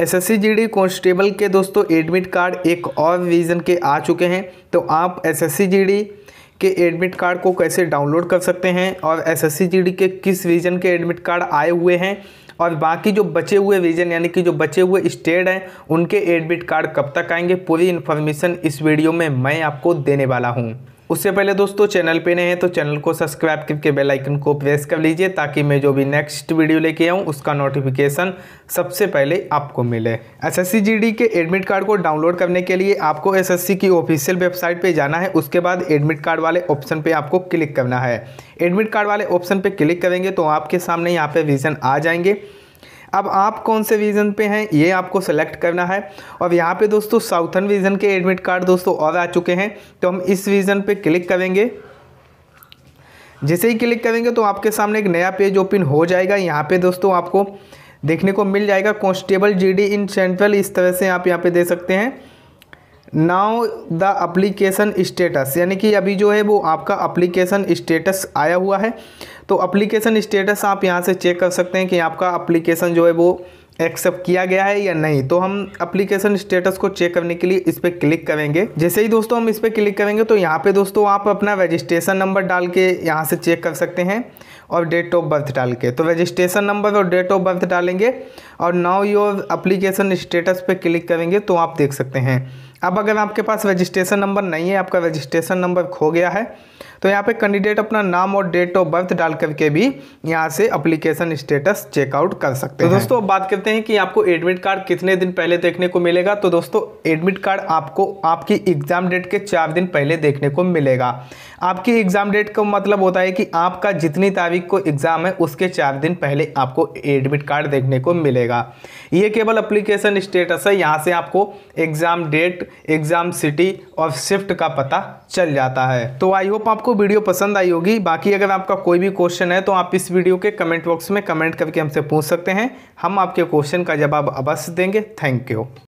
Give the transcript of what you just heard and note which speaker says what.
Speaker 1: SSC GD constable के दोस्तों admit card एक और रीज़न के आ चुके हैं तो आप एसएससी जीडी के एडमिट कार्ड को कैसे डाउनलोड कर सकते हैं और एसएससी जीडी के किस रीजन के एडमिट कार्ड आए हुए हैं और बाकी जो बचे हुए रीजन यानी कि जो बचे हुए स्टेट हैं उनके एडमिट कार्ड कब तक आएंगे पूरी इन्फॉर्मेशन इस वीडियो में मैं आपको देने वाला हूँ उससे पहले दोस्तों चैनल पे नए हैं तो चैनल को सब्सक्राइब करके बेल आइकन को प्रेस कर लीजिए ताकि मैं जो भी नेक्स्ट वीडियो लेके आऊँ उसका नोटिफिकेशन सबसे पहले आपको मिले एसएससी जीडी के एडमिट कार्ड को डाउनलोड करने के लिए आपको एसएससी की ऑफिशियल वेबसाइट पे जाना है उसके बाद एडमिट कार्ड वाले ऑप्शन पर आपको क्लिक करना है एडमिट कार्ड वाले ऑप्शन पर क्लिक करेंगे तो आपके सामने यहाँ पर विजन आ जाएंगे अब आप कौन से विजन पे हैं ये आपको सेलेक्ट करना है और यहाँ पे दोस्तों साउथर्न विजन के एडमिट कार्ड दोस्तों और आ चुके हैं तो हम इस विजन पे क्लिक करेंगे जैसे ही क्लिक करेंगे तो आपके सामने एक नया पेज ओपन हो जाएगा यहाँ पे दोस्तों आपको देखने को मिल जाएगा कॉन्स्टेबल जी इन सेंट्रल इस तरह से आप यहाँ पे दे सकते हैं नाउ द अप्लीकेशन स्टेटस यानी कि अभी जो है वो आपका अप्लीकेशन स्टेटस आया हुआ है तो अप्लीकेशन स्टेटस आप यहाँ से चेक कर सकते हैं कि आपका अप्लीकेशन जो है वो एक्सेप्ट किया गया है या नहीं तो हम अप्लीकेशन स्टेटस को चेक करने के लिए इस पर क्लिक करेंगे जैसे ही दोस्तों हम इस पर क्लिक करेंगे तो यहाँ पे दोस्तों आप अपना रजिस्ट्रेशन नंबर डाल के यहाँ से चेक कर सकते हैं और डेट ऑफ बर्थ डाल के तो रजिस्ट्रेशन नंबर और डेट ऑफ बर्थ डालेंगे और नाउ योर अप्लीकेशन स्टेटस पर क्लिक करेंगे तो आप देख सकते हैं अब अगर आपके पास रजिस्ट्रेशन नंबर नहीं है आपका रजिस्ट्रेशन नंबर खो गया है तो यहाँ पे कैंडिडेट अपना नाम और डेट ऑफ बर्थ डाल करके भी यहाँ से अप्लीकेशन स्टेटस चेकआउट कर सकते तो हैं दोस्तों अब बात करते हैं कि आपको एडमिट कार्ड कितने दिन पहले देखने को मिलेगा तो दोस्तों एडमिट कार्ड आपको आपकी एग्जाम डेट के चार दिन पहले देखने को मिलेगा आपकी एग्ज़ाम डेट का मतलब होता है कि आपका जितनी तारीख को एग्ज़ाम है उसके चार दिन पहले आपको एडमिट कार्ड देखने को मिलेगा ये केवल अप्लीकेशन स्टेटस है यहाँ से आपको एग्ज़ाम डेट एग्ज़ाम सिटी और शिफ्ट का पता चल जाता है तो आई होप आपको वीडियो पसंद आई होगी बाकी अगर आपका कोई भी क्वेश्चन है तो आप इस वीडियो के कमेंट बॉक्स में कमेंट करके हमसे पूछ सकते हैं हम आपके क्वेश्चन का जवाब अवश्य देंगे थैंक यू